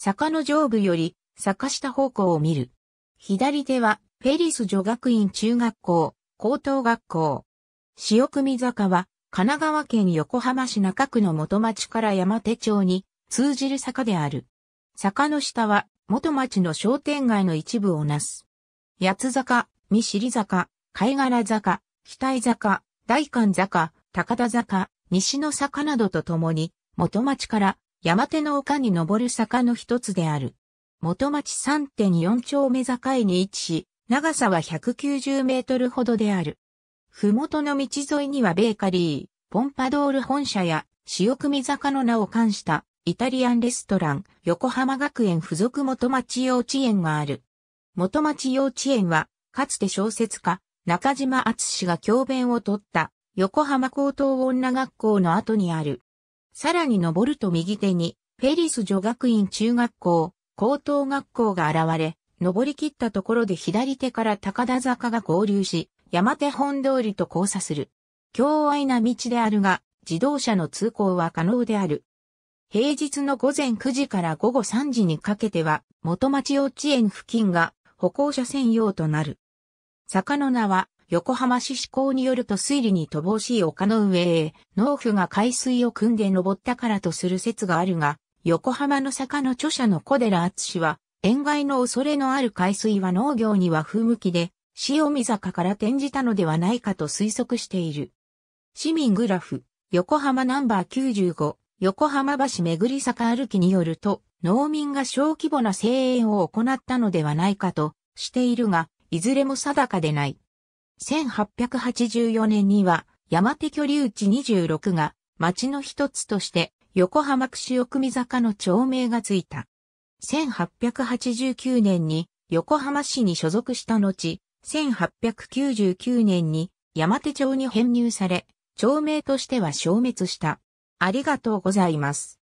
坂の上部より坂下方向を見る。左手はフェリス女学院中学校、高等学校。潮組坂は神奈川県横浜市中区の元町から山手町に通じる坂である。坂の下は元町の商店街の一部をなす。八坂、三尻坂、貝殻坂、北井坂、大観坂、高田坂、西の坂などとともに、元町から山手の丘に登る坂の一つである。元町3.4丁目境に位置し、長さは190メートルほどである。ふもとの道沿いにはベーカリー、ポンパドール本社や、潮組坂の名を冠した、イタリアンレストラン、横浜学園附属元町幼稚園がある。元町幼稚園は、かつて小説家、中島敦が教鞭を取った、横浜高等女学校の後にある、さらに登ると右手に、ペリス女学院中学校、高等学校が現れ、登り切ったところで左手から高田坂が合流し、山手本通りと交差する。強愛な道であるが、自動車の通行は可能である。平日の午前9時から午後3時にかけては、元町幼稚園付近が歩行者専用となる。坂の名は、横浜市志向によると推理に乏しい丘の上へ、農夫が海水を汲んで登ったからとする説があるが、横浜の坂の著者の小寺厚は、塩害の恐れのある海水は農業には不向きで、塩見坂から転じたのではないかと推測している。市民グラフ、横浜ナンバー95、横浜橋巡り坂歩きによると、農民が小規模な声援を行ったのではないかとしているが、いずれも定かでない。1884年には山手居留地26が町の一つとして横浜区塩見坂の町名がついた。1889年に横浜市に所属した後、1899年に山手町に編入され、町名としては消滅した。ありがとうございます。